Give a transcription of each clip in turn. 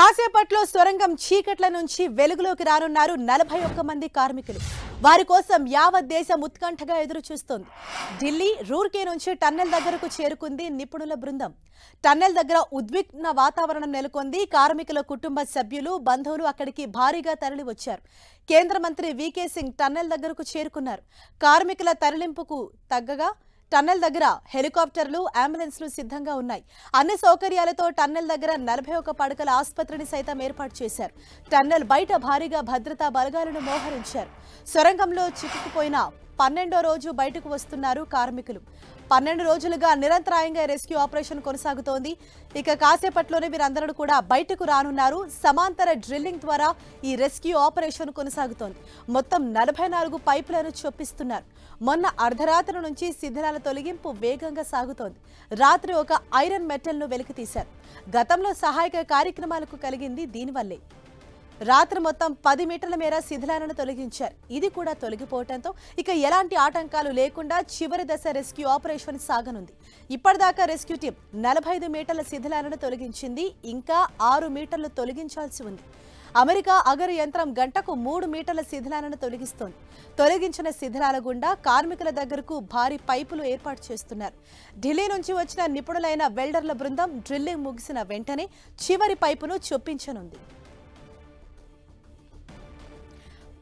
కాసేపట్లో సొరంగం చీకట్ల నుంచి వెలుగులోకి రానున్నారు నలభై ఒక్క మంది కార్మికులు వారి కోసం యావత్ దేశం ఉత్కంఠగా ఎదురు చూస్తోంది ఢిల్లీ రూర్కే నుంచి టన్నెల్ దగ్గరకు చేరుకుంది నిపుణుల బృందం టన్నెల్ దగ్గర ఉద్విగ్న వాతావరణం నెలకొంది కార్మికుల కుటుంబ సభ్యులు బంధువులు అక్కడికి భారీగా తరలి వచ్చారు కేంద్ర మంత్రి వికే సింగ్ టన్నెల్ దగ్గరకు చేరుకున్నారు కార్మికుల తరలింపుకు తగ్గగా టన్నెల్ దగ్గర హెలికాప్టర్లు అంబులెన్స్లు సిద్ధంగా ఉన్నాయి అన్ని సౌకర్యాలతో టన్నెల్ దగ్గర నలభై ఒక పడకల ఆసుపత్రిని సైతం ఏర్పాటు చేశారు టన్నెల్ బయట భారీగా భద్రతా బలగాలను మోహరించారు సొరంగంలో చిక్కుకుపోయిన పన్నెండో రోజు బయటకు వస్తున్నారు కార్మికులు పన్నెండు రోజులుగా నిరంతరాయంగా రెస్క్యూ ఆపరేషన్ కొనసాగుతోంది ఇక కాసేపట్లోనే వీరందరూ కూడా బయటకు రానున్నారు సమాంతర డ్రిల్లింగ్ ద్వారా ఈ రెస్క్యూ ఆపరేషన్ కొనసాగుతోంది మొత్తం నలభై నాలుగు పైపులను చొప్పిస్తున్నారు మొన్న అర్ధరాత్రి నుంచి శిథిలాల తొలగింపు వేగంగా సాగుతోంది రాత్రి ఒక ఐరన్ మెటల్ను వెలికితీశారు గతంలో సహాయక కార్యక్రమాలకు కలిగింది దీనివల్లే రాత్రి మొత్తం పది మీటర్ల మేర శిథిలాలను తొలగించారు ఇది కూడా తొలగిపోవటంతో ఇక ఎలాంటి ఆటంకాలు లేకుండా చివరి దశ రెస్క్యూ ఆపరేషన్ సాగనుంది ఇప్పటిదాకా రెస్క్యూ టీం నలభై ఐదు మీటర్ల శిథిలాలను తొలగించింది ఇంకా ఆరు మీటర్లు తొలగించాల్సి ఉంది అమెరికా అగరు యంత్రం గంటకు మూడు మీటర్ల శిథిలాలను తొలగిస్తోంది తొలగించిన శిథిలాల గుండా కార్మికుల దగ్గరకు భారీ పైపులు ఏర్పాటు చేస్తున్నారు ఢిల్లీ నుంచి వచ్చిన నిపుణులైన వెల్డర్ల బృందం డ్రిల్లింగ్ ముగిసిన వెంటనే చివరి పైపును చొప్పించనుంది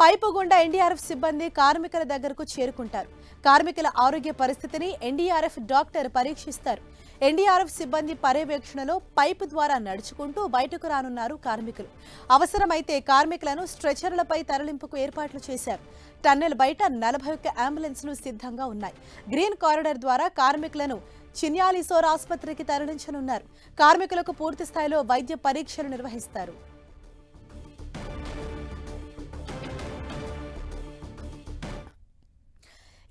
పైపు గుండా ఎన్డీఆర్ఎఫ్ సిబ్బంది కార్మికుల దగ్గరకు చేరుకుంటారు కార్మికుల ఆరోగ్య పరిస్థితిని ఎన్డీఆర్ఎఫ్ డాక్టర్ పరీక్షిస్తారు ఎన్డీఆర్ఎఫ్ సిబ్బంది పర్యవేక్షణలో పైపు ద్వారా నడుచుకుంటూ బయటకు రానున్నారు కార్మికులు అవసరమైతే కార్మికులను స్ట్రెచర్లపై తరలింపుకు ఏర్పాట్లు చేశారు టన్నెల్ బయట నలభై ఒక్క అంబులెన్స్లు సిద్ధంగా ఉన్నాయి గ్రీన్ కారిడార్ ద్వారా కార్మికులను చిన్యాలిసోర్ ఆసుపత్రికి తరలించనున్నారు కార్మికులకు పూర్తి స్థాయిలో వైద్య పరీక్షలు నిర్వహిస్తారు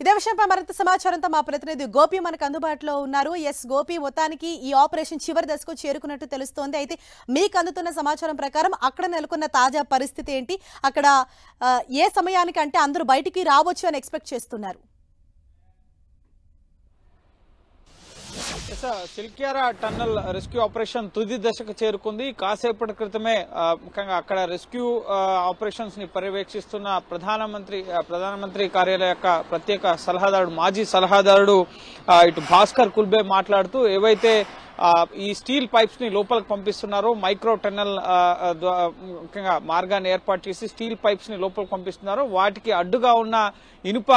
ఇదే విషయంపై మరింత సమాచారంతో మా ప్రతినిధి గోపి మనకు అందుబాటులో ఉన్నారు ఎస్ గోపి మొత్తానికి ఈ ఆపరేషన్ చివరి దశకు చేరుకున్నట్టు తెలుస్తోంది అయితే మీకు అందుతున్న సమాచారం ప్రకారం అక్కడ నెలకొన్న తాజా పరిస్థితి ఏంటి అక్కడ ఏ సమయానికి అంటే అందరూ బయటికి రావచ్చు అని ఎక్స్పెక్ట్ చేస్తున్నారు సిల్కియారా టన్నల్ రెస్క్యూ ఆపరేషన్ తుది దశకు చేరుకుంది కాసేపటి క్రితమే ముఖ్యంగా అక్కడ రెస్క్యూ ఆపరేషన్స్ ని పర్యవేక్షిస్తున్న ప్రధానమంత్రి ప్రధానమంత్రి కార్యాలయ ప్రత్యేక సలహాదారుడు మాజీ సలహాదారుడు ఇటు భాస్కర్ కుల్బే మాట్లాడుతూ ఏవైతే ఈ స్టీల్ పైప్స్ ని లోపలికి పంపిస్తున్నారో మైక్రో టన్నల్ ముఖ్యంగా మార్గాన్ని ఏర్పాటు చేసి స్టీల్ పైప్స్ ని లోపలికి పంపిస్తున్నారో వాటికి అడ్డుగా ఉన్న ఇనుప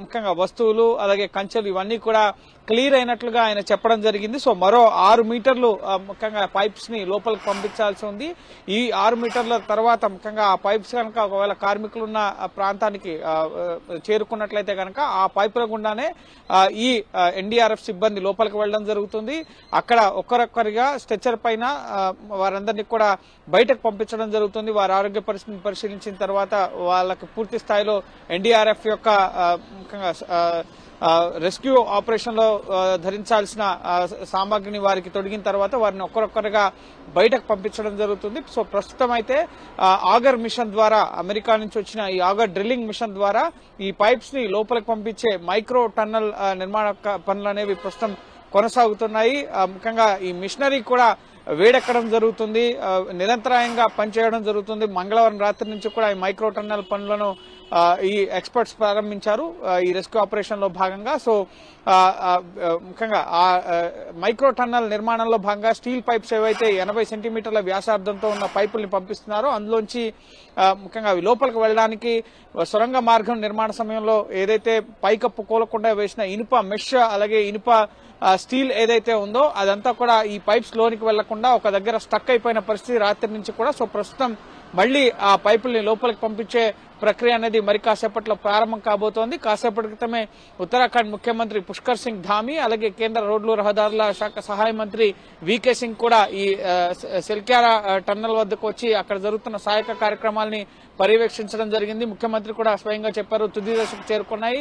ముఖ్యంగా వస్తువులు అలాగే కంచెలు ఇవన్నీ కూడా క్లియర్ అయినట్లుగా ఆయన చెప్పడం జరిగింది సో మరో ఆరు మీటర్లు ముఖ్యంగా పైప్స్ ని లోపలికి పంపించాల్సి ఉంది ఈ ఆరు మీటర్ల తర్వాత ముఖ్యంగా ఆ పైప్స్ కనుక ఒకవేళ కార్మికులున్న ప్రాంతానికి చేరుకున్నట్లయితే కనుక ఆ పైపుల గుండానే ఈ ఎన్డీఆర్ఎఫ్ సిబ్బంది లోపలికి వెళ్ళడం జరుగుతుంది అక్కడ ఒక్కరొక్కరిగా స్ట్రెచ్చర్ పైన వారందరినీ కూడా బయటకు పంపించడం జరుగుతుంది వారి ఆరోగ్య పరిస్థితిని పరిశీలించిన తర్వాత వాళ్ళకి పూర్తి స్థాయిలో ఎన్డీఆర్ఎఫ్ యొక్క ముఖ్యంగా రెస్క్యూ ఆపరేషన్లో ధరించాల్సిన సామాగ్రిని వారికి తొడిగిన తర్వాత వారిని ఒక్కరొక్కరుగా బయటకు పంపించడం జరుగుతుంది సో ప్రస్తుతం అయితే ఆగర్ మిషన్ ద్వారా అమెరికా నుంచి వచ్చిన ఈ ఆగర్ డ్రిల్లింగ్ మిషన్ ద్వారా ఈ పైప్స్ ని లోపలికి పంపించే మైక్రో టన్నల్ నిర్మాణ పనులు అనేవి ప్రస్తుతం కొనసాగుతున్నాయి ముఖ్యంగా ఈ మిషనరీ కూడా వేడెక్కడం జరుగుతుంది నిరంతరాయంగా పనిచేయడం జరుగుతుంది మంగళవారం రాత్రి నుంచి కూడా ఈ మైక్రో టన్నల్ పనులను ఈ ఎక్స్పర్ట్స్ ప్రారంభించారు ఈ రెస్క్యూ ఆపరేషన్లో భాగంగా సో ముఖ్యంగా ఆ మైక్రో టన్నల్ నిర్మాణంలో భాగంగా స్టీల్ పైప్స్ ఏవైతే ఎనభై సెంటీమీటర్ల వ్యాసార్థంతో ఉన్న పైపుల్ని పంపిస్తున్నారో అందులోంచి ముఖ్యంగా అవి లోపలికి వెళ్ళడానికి సొరంగ మార్గం నిర్మాణ సమయంలో ఏదైతే పైకప్పు కోలకుండా వేసిన ఇనుప మెష్ అలాగే ఇనుప స్టీల్ ఏదైతే ఉందో అదంతా కూడా ఈ పైప్స్ లోనికి వెళ్లకుండా ఒక దగ్గర స్టక్ అయిపోయిన పరిస్థితి రాత్రి నుంచి కూడా సో ప్రస్తుతం మళ్లీ ఆ పైపుల్ని లోపలికి పంపించే ప్రక్రియ అనేది మరి కాసేపట్లో ప్రారంభం కాబోతోంది కాసేపటి క్రితమే ఉత్తరాఖండ్ ముఖ్యమంత్రి పుష్కర్ సింగ్ ధామి అలాగే కేంద్ర రోడ్లు రహదారుల శాఖ సహాయ మంత్రి వికే సింగ్ కూడా ఈ సెల్క్యారా టన్నల్ వద్దకు వచ్చి అక్కడ జరుగుతున్న సహాయక కార్యక్రమాలని పర్యవేక్షించడం జరిగింది ముఖ్యమంత్రి కూడా స్వయంగా చెప్పారు తుది దశకు చేరుకున్నాయి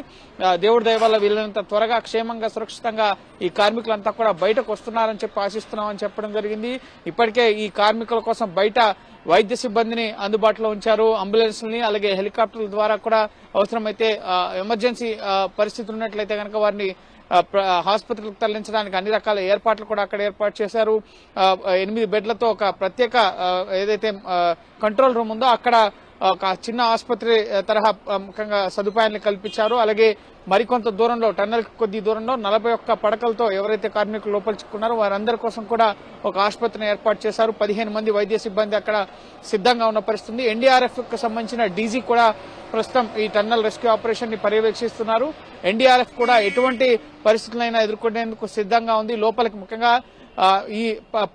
దేవుడి దయవల్ల వీళ్ళంత త్వరగా క్షేమంగా సురక్షితంగా ఈ కార్మికులంతా కూడా బయటకు వస్తున్నారని చెప్పి ఆశిస్తున్నామని చెప్పడం జరిగింది ఇప్పటికే ఈ కార్మికుల కోసం బయట వైద్య సిబ్బందిని అందుబాటులో ఉంచారు అంబులెన్స్ని అలాగే హెలికాప్టర్ హెలికాప్టర్ల ద్వారా కూడా అవసరమైతే ఎమర్జెన్సీ పరిస్థితులు ఉన్నట్లయితే కనుక వారిని హాస్పిటల్ తరలించడానికి అన్ని రకాల ఏర్పాట్లు కూడా అక్కడ ఏర్పాటు చేశారు ఎనిమిది బెడ్లతో ఒక ప్రత్యేక ఏదైతే కంట్రోల్ రూమ్ ఉందో అక్కడ ఒక చిన్న ఆసుపత్రి తరహా ముఖ్యంగా సదుపాయాన్ని కల్పించారు అలాగే మరికొంత దూరంలో టన్నెల్ కొద్ది దూరంలో నలభై ఒక్క పడకలతో ఎవరైతే కార్మికులు లోపలుచుకున్నారో వారందరి కోసం కూడా ఒక ఆసుపత్రిని ఏర్పాటు చేశారు పదిహేను మంది వైద్య సిబ్బంది అక్కడ సిద్ధంగా ఉన్న పరిస్థితి ఎన్డీఆర్ఎఫ్ కు సంబంధించిన డీజీ కూడా ప్రస్తుతం ఈ టన్నల్ రెస్క్యూ ఆపరేషన్ ని పర్యవేక్షిస్తున్నారు ఎన్డీఆర్ఎఫ్ కూడా ఎటువంటి పరిస్థితులైనా ఎదుర్కొనేందుకు సిద్ధంగా ఉంది లోపలికి ముఖ్యంగా ఈ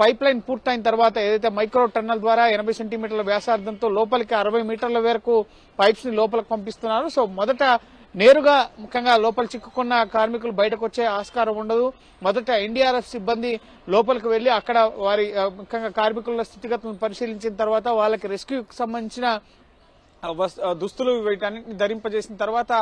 పైప్ లైన్ పూర్తయిన తర్వాత ఏదైతే మైక్రో టన్నల్ ద్వారా ఎనభై సెంటీమీటర్ల వ్యాసార్థంతో లోపలికి అరవై మీటర్ల వరకు పైప్స్ ని లోపలికి పంపిస్తున్నారు సో మొదట నేరుగా ముఖ్యంగా లోపల చిక్కుకున్న కార్మికులు బయటకు వచ్చే ఆస్కారం ఉండదు మొదట ఎన్డీఆర్ఎఫ్ సిబ్బంది లోపలికి వెళ్లి అక్కడ వారి ముఖ్యంగా కార్మికుల స్థితిగతులను పరిశీలించిన తర్వాత వాళ్ళకి రెస్క్యూకి సంబంధించిన దుస్తులు వీటన్ని ధరింపజేసిన తర్వాత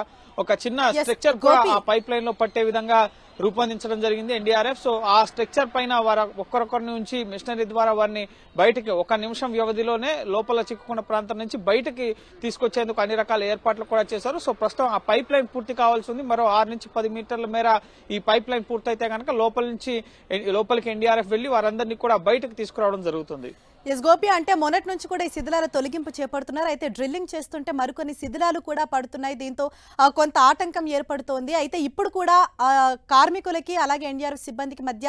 ఒక చిన్న స్ట్రక్చర్ కూడా ఆ పైప్ లైన్ లో పట్టే విధంగా రూపొందించడం జరిగింది ఎన్డీఆర్ఎఫ్ సో ఆ స్ట్రక్చర్ పైన వారు ఒక్కరొక్కరి నుంచి మిషనరీ ద్వారా వారిని బయటకి ఒక నిమిషం వ్యవధిలోనే లోపల చిక్కుకున్న ప్రాంతం నుంచి బయటకి తీసుకొచ్చేందుకు అన్ని రకాల ఏర్పాట్లు కూడా చేశారు సో ప్రస్తుతం ఆ పైప్ లైన్ పూర్తి కావాల్సి ఉంది మరో ఆరు నుంచి పది మీటర్ల మేర ఈ పైప్ లైన్ పూర్తయితే కనుక లోపల నుంచి లోపలికి ఎన్డీఆర్ఎఫ్ వెళ్లి వారందరినీ కూడా బయటకు తీసుకురావడం జరుగుతుంది ఎస్ గోపి అంటే మొన్నటి నుంచి కూడా ఈ శిథిలాల తొలగింపు చేపడుతున్నారు అయితే డ్రిల్లింగ్ చేస్తుంటే మరికొన్ని శిథిలాలు కూడా పడుతున్నాయి దీంతో కొంత ఆటంకం ఏర్పడుతోంది అయితే ఇప్పుడు కూడా కార్ కార్మికులకి అలాగే ఎన్డీఆర్ సిబ్బందికి మధ్య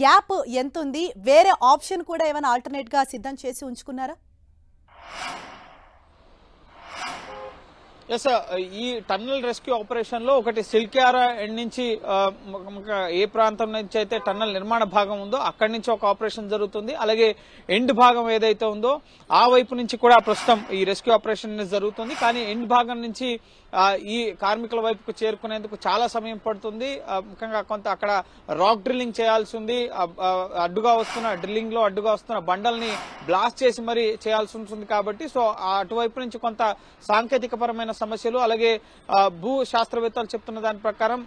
గ్యాప్ ఎంత ఉంది వేరే ఆప్షన్ కూడా ఏమైనా ఆల్టర్నేట్ గా సిద్ధం చేసి ఉంచుకున్నారా ఎస్ ఈ టన్నల్ రెస్క్యూ ఆపరేషన్ లో ఒకటి సిల్క్యారా ఎండ్ నుంచి ఏ ప్రాంతం నుంచి అయితే టన్నల్ నిర్మాణ భాగం ఉందో అక్కడి నుంచి ఒక ఆపరేషన్ జరుగుతుంది అలాగే ఎండ్ భాగం ఏదైతే ఉందో ఆ వైపు నుంచి కూడా ప్రస్తుతం ఈ రెస్క్యూ ఆపరేషన్ జరుగుతుంది కానీ ఎండ్ భాగం నుంచి ఈ కార్మికుల వైపుకు చేరుకునేందుకు చాలా సమయం పడుతుంది ముఖ్యంగా కొంత అక్కడ రాక్ డ్రిల్లింగ్ చేయాల్సి ఉంది అడ్డుగా వస్తున్న డ్రిల్లింగ్ లో అడ్డుగా వస్తున్న బండల్ని బ్లాస్ట్ చేసి మరి చేయాల్సి ఉంటుంది కాబట్టి సో అటువైపు నుంచి కొంత సాంకేతిక పరమైన సమస్యలు అలాగే భూ శాస్త్రవేత్తలు చెప్తున్న దాని ప్రకారం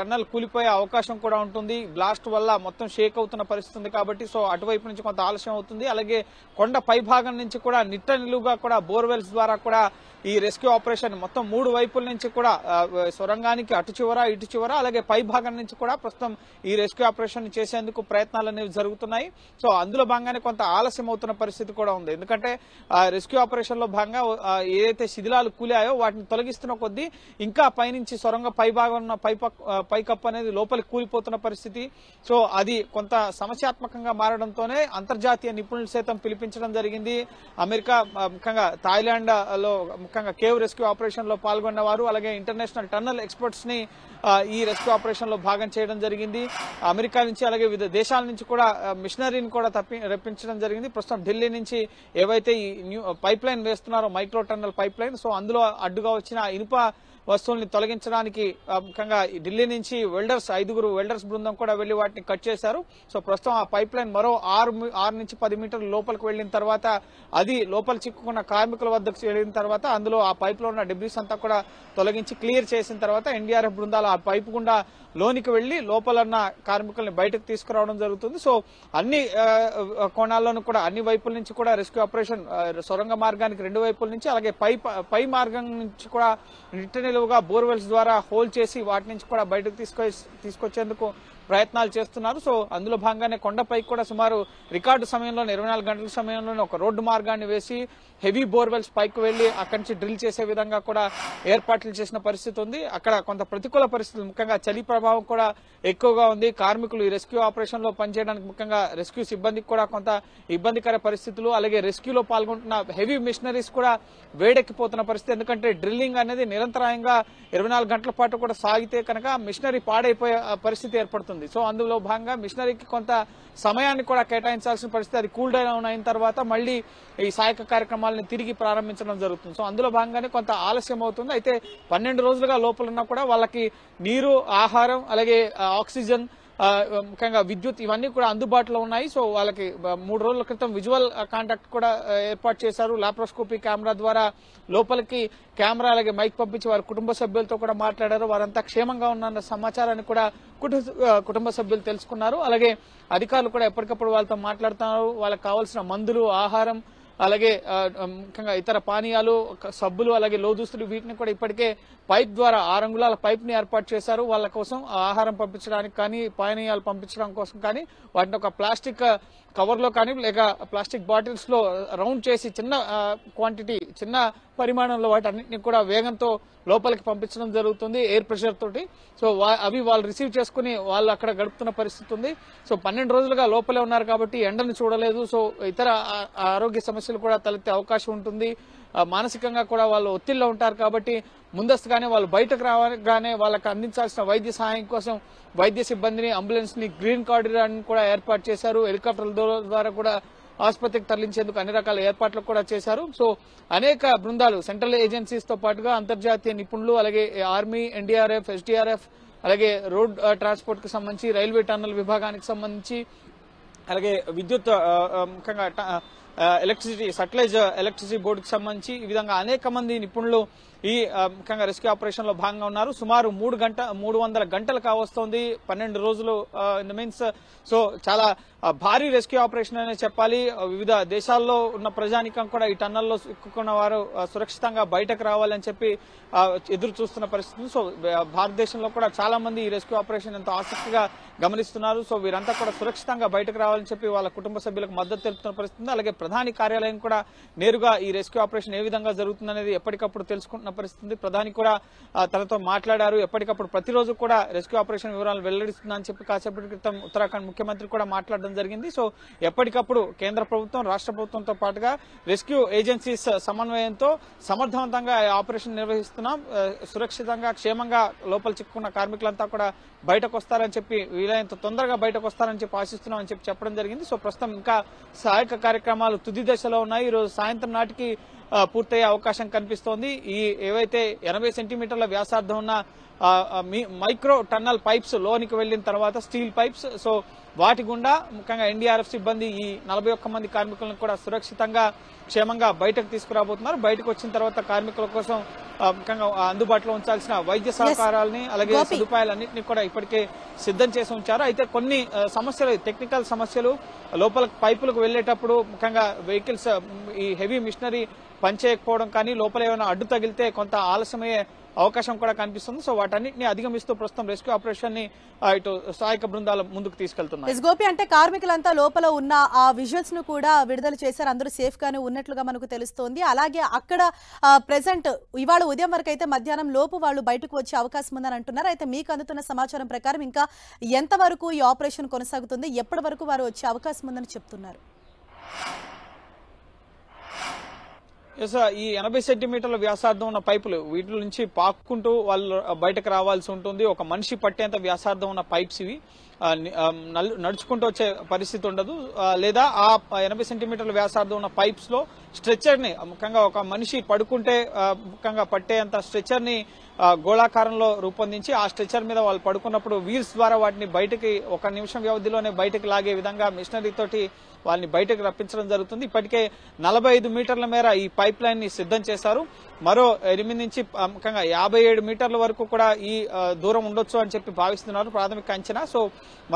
టన్నల్ కూలిపోయే అవకాశం కూడా ఉంటుంది బ్లాస్ట్ వల్ల మొత్తం షేక్ అవుతున్న పరిస్థితి కాబట్టి సో అటువైపు నుంచి కొంత ఆలస్యం అవుతుంది అలాగే కొండ పైభాగం నుంచి కూడా నిట్ట నిలువుగా కూడా బోర్వెల్స్ ద్వారా కూడా ఈ రెస్క్యూ ఆపరేషన్ మొత్తం మూడు వైపుల నుంచి కూడా సొరంగానికి అటు చివర ఇటు చివర అలాగే పై భాగం నుంచి కూడా ప్రస్తుతం ఈ రెస్క్యూ ఆపరేషన్ చేసేందుకు ప్రయత్నాలు అనేవి జరుగుతున్నాయి సో అందులో భాగంగానే కొంత ఆలస్యం అవుతున్న పరిస్థితి కూడా ఉంది ఎందుకంటే రెస్క్యూ ఆపరేషన్ లో భాగంగా ఏదైతే శిథిలాలు కూలాయో వాటిని తొలగిస్తున్న కొద్దీ ఇంకా పైనుంచి సొరంగ పై భాగం ఉన్న పై పైకప్పు అనేది లోపలికి కూలిపోతున్న పరిస్థితి సో అది కొంత సమస్యాత్మకంగా మారడంతోనే అంతర్జాతీయ నిపుణులు సైతం పిలిపించడం జరిగింది అమెరికా ముఖ్యంగా థాయిలాండ్ లో ముఖ్యంగా కేవ్ రెస్క్యూ ఆపరేషన్లో పాల్గొన్నవారు అలాగే ఇంటర్నేషనల్ టన్నల్ ని ఈ రెస్క్యూ ఆపరేషన్లో భాగం చేయడం జరిగింది అమెరికా నుంచి అలాగే వివిధ దేశాల నుంచి కూడా మిషనరీని కూడా తప్పి రప్పించడం జరిగింది ప్రస్తుతం ఢిల్లీ నుంచి ఏవైతే ఈ న్యూ పైప్ లైన్ వేస్తున్నారో micro tunnel pipe line so అందులో అడ్డుగా వచ్చిన ఇనుప వస్తువుల్ని తొలగించడానికి ముఖ్యంగా ఢిల్లీ నుంచి వెల్డర్స్ ఐదుగురు వెల్డర్స్ బృందం కూడా వెళ్లి వాటిని కట్ చేశారు సో ప్రస్తుతం ఆ పైప్ లైన్ మరో ఆరు ఆరు నుంచి పది మీటర్లు లోపలికి వెళ్లిన తర్వాత అది లోపల చిక్కుకున్న కార్మికుల వద్దకు వెళ్ళిన తర్వాత అందులో ఆ పైప్ లో ఉన్న డెబ్రీస్ అంతా కూడా తొలగించి క్లియర్ చేసిన తర్వాత ఎన్డీఆర్ఎఫ్ బృందాలు ఆ పైపు గుండా లోనికి వెళ్లి లోపలన్న కార్మికుల్ని బయటకు తీసుకురావడం జరుగుతుంది సో అన్ని కోణాల్లోనూ కూడా అన్ని వైపుల నుంచి కూడా రెస్క్యూ ఆపరేషన్ సొరంగ మార్గానికి రెండు వైపుల నుంచి అలాగే పై పై మార్గం నుంచి కూడా నిట్టనిలో నిలువుగా బోర్వెల్స్ ద్వారా హోల్ చేసి వాటి నుంచి కూడా బయటకు తీసుకొ తీసుకొచ్చేందుకు ప్రయత్నాలు చేస్తున్నారు సో అందులో భాగంగానే కొండపైకి కూడా సుమారు రికార్డు సమయంలో ఇరవై గంటల సమయంలోనే ఒక రోడ్డు మార్గాన్ని వేసి హెవీ బోర్వెల్స్ పైకి వెళ్లి అక్కడి నుంచి డ్రిల్ చేసే విధంగా కూడా ఏర్పాట్లు చేసిన పరిస్థితి ఉంది అక్కడ కొంత ప్రతికూల పరిస్థితులు ముఖ్యంగా చలి ప్రభావం కూడా ఎక్కువగా ఉంది కార్మికులు ఈ రెస్క్యూ ఆపరేషన్ లో పనిచేయడానికి ముఖ్యంగా రెస్క్యూ సిబ్బందికి కూడా కొంత ఇబ్బందికర పరిస్థితులు అలాగే రెస్క్యూలో పాల్గొంటున్న హెవీ మిషనరీస్ కూడా వేడెక్కిపోతున్న పరిస్థితి ఎందుకంటే డ్రిల్లింగ్ అనేది నిరంతరాయంగా ఇరవై గంటల పాటు కూడా సాగితే కనుక మిషనరీ పాడైపోయే పరిస్థితి ఏర్పడుతుంది సో అందులో భాగంగా మిషనరీకి కొంత సమయాన్ని కూడా కేటాయించాల్సిన పరిస్థితి అది కూల్ డౌన్ అయిన తర్వాత మళ్ళీ ఈ సహాయక కార్యక్రమాలు కార్యక్రమాలను తిరిగి ప్రారంభించడం జరుగుతుంది సో అందులో భాగంగానే కొంత ఆలస్యం అవుతుంది అయితే పన్నెండు రోజులుగా లోపలున్నా కూడా వాళ్ళకి నీరు ఆహారం అలాగే ఆక్సిజన్ ముఖ్యంగా విద్యుత్ ఇవన్నీ కూడా అందుబాటులో ఉన్నాయి సో వాళ్ళకి మూడు రోజుల క్రితం విజువల్ కాంటాక్ట్ కూడా ఏర్పాటు చేశారు లాప్రోస్కోపీ కెమెరా ద్వారా లోపలికి కెమెరా అలాగే మైక్ పంపించి వారి కుటుంబ సభ్యులతో కూడా మాట్లాడారు వారంతా క్షేమంగా ఉన్న సమాచారాన్ని కూడా కుటుంబ సభ్యులు తెలుసుకున్నారు అలాగే అధికారులు కూడా ఎప్పటికప్పుడు వాళ్ళతో మాట్లాడుతున్నారు వాళ్ళకి కావాల్సిన మందులు ఆహారం అలాగే ముఖ్యంగా ఇతర పానీయాలు సబ్బులు అలాగే లోదుస్తులు వీటిని కూడా ఇప్పటికే పైప్ ద్వారా ఆరు అంగుళాల పైప్ని ఏర్పాటు చేశారు వాళ్ళ కోసం ఆహారం పంపించడానికి కానీ పానీయాలు పంపించడం కోసం కానీ వాటిని ఒక ప్లాస్టిక్ కవర్లో కానీ లేక ప్లాస్టిక్ బాటిల్స్లో రౌండ్ చేసి చిన్న క్వాంటిటీ చిన్న పరిమాణంలో అన్నింటినీ కూడా వేగంతో లోపలికి పంపించడం జరుగుతుంది ఎయిర్ ప్రెషర్ తోటి సో అవి వాళ్ళు రిసీవ్ చేసుకుని వాళ్ళు అక్కడ గడుపుతున్న పరిస్థితి ఉంది సో పన్నెండు రోజులుగా లోపలే ఉన్నారు కాబట్టి ఎండను చూడలేదు సో ఇతర ఆరోగ్య సమస్యలు కూడా తలెత్తే అవకాశం ఉంటుంది మానసికంగా కూడా వాళ్ళు ఒత్తిడిలో ఉంటారు కాబట్టి ముందస్తుగానే వాళ్ళు బయటకు రావగానే వాళ్ళకి అందించాల్సిన వైద్య సహాయం కోసం వైద్య సిబ్బందిని అంబులెన్స్ని గ్రీన్ కార్డిరాన్ కూడా ఏర్పాటు చేశారు హెలికాప్టర్ల ద్వారా కూడా ఆసుపత్రికి తరలించేందుకు అన్ని రకాల ఏర్పాట్లు కూడా చేశారు సో అనేక బృందాలు సెంట్రల్ ఏజెన్సీస్ తో పాటుగా అంతర్జాతీయ నిపుణులు అలాగే ఆర్మీ ఎన్డీఆర్ఎఫ్ ఎస్డీఆర్ఎఫ్ అలాగే రోడ్ ట్రాన్స్పోర్ట్ కు సంబంధించి రైల్వే టన్నల్ విభాగానికి సంబంధించి అలాగే విద్యుత్ ముఖ్యంగా ఎలక్ట్రిసిటీ సట్లైజ్ ఎలక్ట్రిసిటీ బోర్డుకు సంబంధించి ఈ విధంగా అనేక మంది నిపుణులు ఈ ముఖ్యంగా రెస్క్యూ ఆపరేషన్ లో భాగంగా ఉన్నారు సుమారు మూడు గంట మూడు వందల గంటలు కావస్తోంది పన్నెండు రోజులు ఇన్ ద మీన్స్ సో చాలా భారీ రెస్క్యూ ఆపరేషన్ అనే చెప్పాలి వివిధ దేశాల్లో ఉన్న ప్రజానికం కూడా ఈ టన్నల్లో ఇక్కున్న వారు సురక్షితంగా బయటకు రావాలని చెప్పి ఎదురు చూస్తున్న పరిస్థితి సో భారతదేశంలో కూడా చాలా మంది ఈ రెస్క్యూ ఆపరేషన్ ఎంతో ఆసక్తిగా గమనిస్తున్నారు సో వీరంతా కూడా సురక్షితంగా బయటకు రావాలని చెప్పి వాళ్ళ కుటుంబ సభ్యులకు మద్దతు తెలుపుతున్న పరిస్థితి అలాగే ప్రధాని కార్యాలయం కూడా నేరుగా ఈ రెస్క్యూ ఆపరేషన్ ఏ విధంగా జరుగుతుందనేది ఎప్పటికప్పుడు తెలుసుకుంటున్నారు చేయాల్సిన పరిస్థితి ప్రధాని కూడా తనతో మాట్లాడారు ఎప్పటికప్పుడు ప్రతిరోజు కూడా రెస్క్యూ ఆపరేషన్ వివరాలు వెల్లడిస్తుందని అని చెప్పి కాసేపటి క్రితం ఉత్తరాఖండ్ ముఖ్యమంత్రి కూడా మాట్లాడడం జరిగింది సో ఎప్పటికప్పుడు కేంద్ర ప్రభుత్వం రాష్ట్ర ప్రభుత్వంతో పాటుగా రెస్క్యూ ఏజెన్సీస్ సమన్వయంతో సమర్థవంతంగా ఆపరేషన్ నిర్వహిస్తున్నాం సురక్షితంగా క్షేమంగా లోపల చిక్కుకున్న కార్మికులంతా కూడా బయటకు వస్తారని చెప్పి వీలైనంత తొందరగా బయటకు వస్తారని చెప్పి ఆశిస్తున్నాం అని చెప్పి చెప్పడం జరిగింది సో ప్రస్తుతం ఇంకా సహాయక కార్యక్రమాలు తుది దశలో ఉన్నాయి ఈరోజు సాయంత్రం నాటికి పూర్తయ్యే అవకాశం కనిపిస్తోంది ఈ ఏవైతే ఎనభై సెంటీమీటర్ల వ్యాసార్థం ఉన్న మైక్రో టన్నల్ పైప్స్ లోనికి వెళ్లిన తర్వాత స్టీల్ పైప్స్ సో వాటి గుండా ముఖ్యంగా ఎన్డీఆర్ఎఫ్ సిబ్బంది ఈ నలభై ఒక్క మంది కార్మికులను కూడా సురక్షితంగా క్షేమంగా బయటకు తీసుకురాబోతున్నారు బయటకు వచ్చిన తర్వాత కార్మికుల కోసం ముఖ్యంగా అందుబాటులో ఉంచాల్సిన వైద్య సహకారాలని అలాగే సదుపాయాలన్నింటినీ కూడా ఇప్పటికే సిద్ధం చేసి ఉంచారు అయితే కొన్ని సమస్యలు టెక్నికల్ సమస్యలు లోపల పైపులకు వెళ్లేటప్పుడు ముఖ్యంగా వెహికల్స్ ఈ హెవీ మిషనరీ పనిచేయకపోవడం కానీ లోపల ఏమైనా అడ్డు తగిలితే కొంత ఆలస్యమయ్యే అవకాశం కూడా కనిపిస్తుంది సో వాటన్నింటిని అధిగమిస్తూ ప్రస్తుతం రెస్క్యూ ఆపరేషన్ ని ఇటు సహాయక బృందాల ముందుకు తీసుకెళ్తున్నారు గోపి అంటే కార్మికులంతా లోపల ఉన్న ఆ విజువల్స్ ను కూడా విడుదల చేశారు అందరూ సేఫ్ గానే ఉన్నట్లుగా మనకు తెలుస్తోంది అలాగే అక్కడ ప్రెసెంట్ ఇవాళ ఉదయం వరకు అయితే మధ్యాహ్నం లోపు వాళ్ళు బయటకు వచ్చే అవకాశం ఉందని అంటున్నారు అయితే మీకు అందుతున్న సమాచారం ప్రకారం ఇంకా ఎంతవరకు ఈ ఆపరేషన్ కొనసాగుతుంది ఎప్పటి వరకు వారు వచ్చే అవకాశం ఉందని చెప్తున్నారు ఈ ఎనభై సెంటీమీటర్ల వ్యాసార్థం ఉన్న పైపులు వీటి నుంచి పాక్కుంటూ వాళ్ళు బయటకు రావాల్సి ఉంటుంది ఒక మనిషి పట్టేంత వ్యాసార్థం ఉన్న పైప్స్ ఇవి నడుచుకుంటూ వచ్చే పరిస్థితి ఉండదు లేదా ఆ ఎనభై సెంటీమీటర్ల వ్యాసార్థం ఉన్న పైప్స్ లో స్ట్రెచ్చర్ని ముఖ్యంగా ఒక మనిషి పడుకుంటే ముఖ్యంగా పట్టేంత స్ట్రెచ్చర్ని గోళాకారంలో రూపొందించి ఆ స్ట్రెచ్చర్ మీద వాళ్ళు పడుకున్నప్పుడు వీల్స్ ద్వారా వాటిని బయటకి ఒక నిమిషం వ్యవధిలోనే బయటకు లాగే విధంగా మిషనరీతోటి వాళ్ళని బయటకు రప్పించడం జరుగుతుంది ఇప్పటికే నలభై మీటర్ల మేర ఈ పైప్ లైన్ ని సిద్ధం చేశారు మరో ఎనిమిది నుంచి ముఖ్యంగా యాభై మీటర్ల వరకు కూడా ఈ దూరం ఉండొచ్చు అని చెప్పి భావిస్తున్నారు ప్రాథమిక అంచనా సో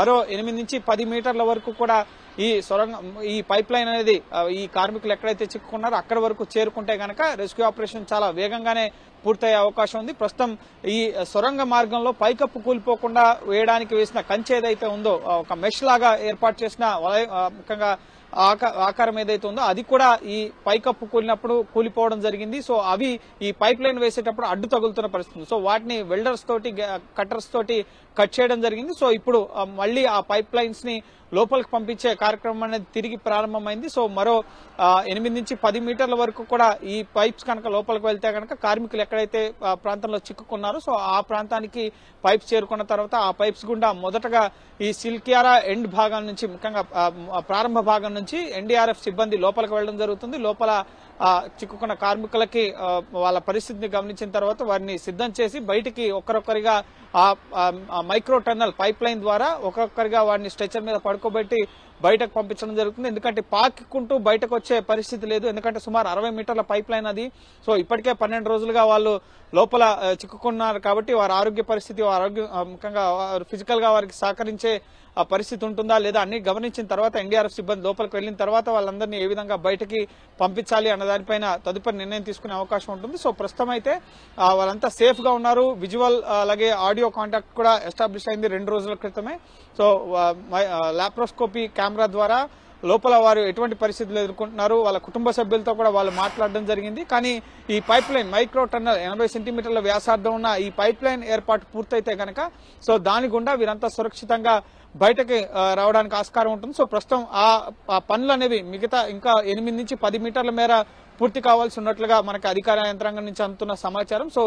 మరో ఎనిమిది నుంచి పది మీటర్ల వరకు కూడా ఈ సొరంగం ఈ పైప్ లైన్ అనేది ఈ కార్మికులు ఎక్కడైతే చిక్కు పేర్కొన్నారు అక్కడ వరకు చేరుకుంటే కనుక రెస్క్యూ ఆపరేషన్ చాలా వేగంగానే పూర్తయ్యే అవకాశం ఉంది ప్రస్తుతం ఈ సొరంగ మార్గంలో పైకప్పు కూలిపోకుండా వేయడానికి వేసిన కంచె ఏదైతే ఉందో ఒక మెష్ లాగా ఏర్పాటు చేసిన ముఖ్యంగా ఆకారం ఏదైతే ఉందో అది కూడా ఈ పైకప్పు కూలినప్పుడు కూలిపోవడం జరిగింది సో అవి ఈ పైప్ లైన్ వేసేటప్పుడు అడ్డు తగులుతున్న పరిస్థితి సో వాటిని వెల్డర్స్ తోటి కట్టర్స్ తోటి కట్ చేయడం జరిగింది సో ఇప్పుడు మళ్ళీ ఆ పైప్ లైన్స్ ని లోపలికి పంపించే కార్యక్రమం అనేది తిరిగి ప్రారంభమైంది సో మరో ఎనిమిది నుంచి పది మీటర్ల వరకు కూడా ఈ పైప్స్ కనుక లోపలికి వెళ్తే కనుక కార్మికులు ఎక్కడైతే ప్రాంతంలో చిక్కుకున్నారో సో ఆ ప్రాంతానికి పైప్స్ చేరుకున్న తర్వాత ఆ పైప్స్ గుండా మొదటగా ఈ సిల్కియారా ఎండ్ భాగం నుంచి ముఖ్యంగా ప్రారంభ భాగం నుంచి ఎన్డీఆర్ఎఫ్ సిబ్బంది లోపలికి వెళ్ళడం జరుగుతుంది లోపల చిక్కుకున్న కార్మికులకి వాళ్ళ పరిస్థితిని గమనించిన తర్వాత వారిని సిద్ధం చేసి బయటికి ఒక్కరొక్కరిగా మైక్రో టన్నల్ పైప్ లైన్ ద్వారా ఒక్కొక్కరిగా వారిని స్ట్రెచర్ మీద పడుకోబెట్టి బయటకు పంపించడం జరుగుతుంది ఎందుకంటే పాకుంటూ బయటకు వచ్చే పరిస్థితి లేదు ఎందుకంటే సుమారు అరవై మీటర్ల పైప్ లైన్ అది సో ఇప్పటికే పన్నెండు రోజులుగా వాళ్ళు లోపల చిక్కుకున్నారు కాబట్టి వారి ఆరోగ్య పరిస్థితి వారి ఆరోగ్య ముఖ్యంగా ఫిజికల్ గా వారికి సహకరించే ఆ పరిస్థితి ఉంటుందా లేదా అన్ని గమనించిన తర్వాత ఎన్డీఆర్ఎఫ్ సిబ్బంది లోపలికి వెళ్ళిన తర్వాత వాళ్ళందరినీ ఏ విధంగా బయటకి పంపించాలి అన్న దానిపైన తదుపరి నిర్ణయం తీసుకునే అవకాశం ఉంటుంది సో ప్రస్తుతం అయితే వాళ్ళంతా సేఫ్ గా ఉన్నారు విజువల్ అలాగే ఆడియో కాంటాక్ట్ కూడా ఎస్టాబ్లిష్ అయింది రెండు రోజుల క్రితమే సో లాప్రోస్కోపీ కెమెరా ద్వారా లోపల వారు ఎటువంటి పరిస్థితులు ఎదుర్కొంటున్నారు వాళ్ళ కుటుంబ సభ్యులతో కూడా వాళ్ళు మాట్లాడడం జరిగింది కానీ ఈ పైప్ లైన్ మైక్రో టన్నల్ ఎనభై సెంటీమీటర్ల వ్యాసార్థం ఉన్న ఈ పైప్ లైన్ ఏర్పాటు పూర్తయితే కనుక సో దాని గుండా వీరంతా సురక్షితంగా బయటకి రావడానికి ఆస్కారం ఉంటుంది సో ప్రస్తుతం ఆ పనులు అనేవి మిగతా ఇంకా ఎనిమిది నుంచి పది మీటర్ల మేర పూర్తి కావాల్సి ఉన్నట్లుగా మనకి అధికార యంత్రాంగం నుంచి అందుతున్న సమాచారం సో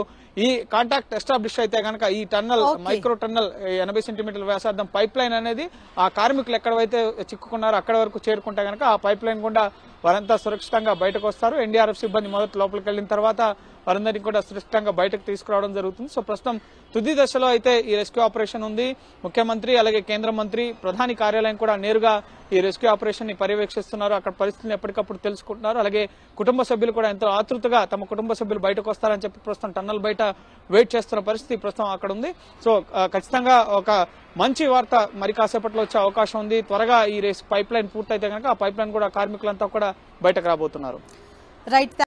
ఈ కాంటాక్ట్ ఎస్టాబ్లిష్ అయితే కనుక ఈ టన్నల్ మైక్రో టన్నల్ ఎనభై సెంటీమీటర్ల వ్యాసార్థం పైప్ లైన్ అనేది ఆ కార్మికులు ఎక్కడైతే చిక్కుకున్నారో అక్కడ వరకు చేరుకుంటే కనుక ఆ పైప్ లైన్ గుండా వారంతా సురక్షితంగా బయటకు వస్తారు ఎన్డీఆర్ఎఫ్ సిబ్బంది మొదటి లోపలికి వెళ్ళిన తర్వాత వారందరినీ కూడా సురక్షితంగా బయటకు తీసుకురావడం జరుగుతుంది సో ప్రస్తుతం తుది దశలో అయితే ఈ రెస్క్యూ ఆపరేషన్ ఉంది ముఖ్యమంత్రి అలాగే కేంద్ర మంత్రి ప్రధాని కార్యాలయం కూడా నేరుగా ఈ రెస్క్యూ ఆపరేషన్ ని పర్యవేక్షిస్తున్నారు అక్కడ పరిస్థితిని ఎప్పటికప్పుడు తెలుసుకుంటున్నారు అలాగే కుటుంబ కుటుంబ సభ్యులు కూడా ఎంతో ఆతృతగా తమ కుటుంబ సభ్యులు బయటకు వస్తారని చెప్పి ప్రస్తుతం టన్నల్ బయట వెయిట్ చేస్తున్న పరిస్థితి ప్రస్తుతం అక్కడ ఉంది సో ఖచ్చితంగా ఒక మంచి వార్త మరి కాసేపట్లో వచ్చే అవకాశం ఉంది త్వరగా ఈ రేస్ పైప్ లైన్ పూర్తయితే కనుక ఆ పైప్ లైన్ కూడా కార్మికులంతా కూడా బయటకు రాబోతున్నారు రైట్